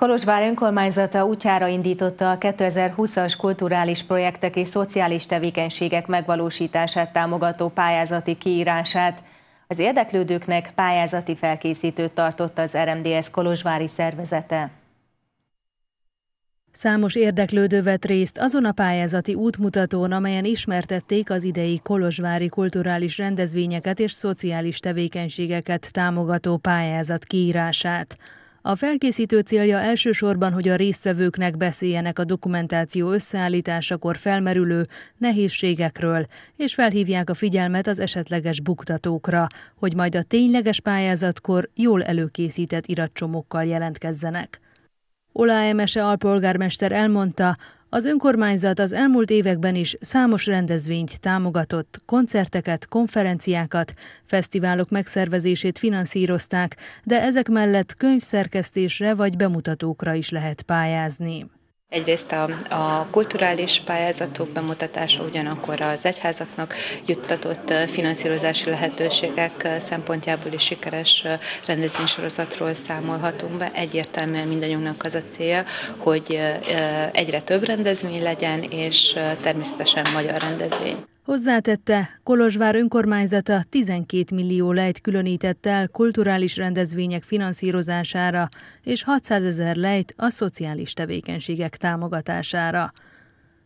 Kolozsvár önkormányzata útjára indította a 2020-as kulturális projektek és szociális tevékenységek megvalósítását támogató pályázati kiírását. Az érdeklődőknek pályázati felkészítőt tartott az RMDS Kolozsvári szervezete. Számos érdeklődő vett részt azon a pályázati útmutatón, amelyen ismertették az idei kolozsvári kulturális rendezvényeket és szociális tevékenységeket támogató pályázat kiírását. A felkészítő célja elsősorban, hogy a résztvevőknek beszéljenek a dokumentáció összeállításakor felmerülő nehézségekről, és felhívják a figyelmet az esetleges buktatókra, hogy majd a tényleges pályázatkor jól előkészített iratcsomókkal jelentkezzenek. Olá Emese alpolgármester elmondta, az önkormányzat az elmúlt években is számos rendezvényt támogatott, koncerteket, konferenciákat, fesztiválok megszervezését finanszírozták, de ezek mellett könyvszerkesztésre vagy bemutatókra is lehet pályázni. Egyrészt a, a kulturális pályázatok bemutatása, ugyanakkor az egyházaknak juttatott finanszírozási lehetőségek szempontjából is sikeres rendezvénysorozatról számolhatunk be. Egyértelműen mindannyiunknak az a célja, hogy egyre több rendezvény legyen, és természetesen magyar rendezvény. Hozzátette, Kolozsvár önkormányzata 12 millió lejt különített el kulturális rendezvények finanszírozására és 600 ezer lejt a szociális tevékenységek támogatására.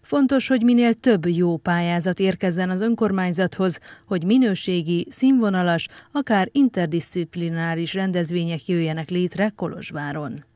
Fontos, hogy minél több jó pályázat érkezzen az önkormányzathoz, hogy minőségi, színvonalas, akár interdisziplináris rendezvények jöjjenek létre Kolozsváron.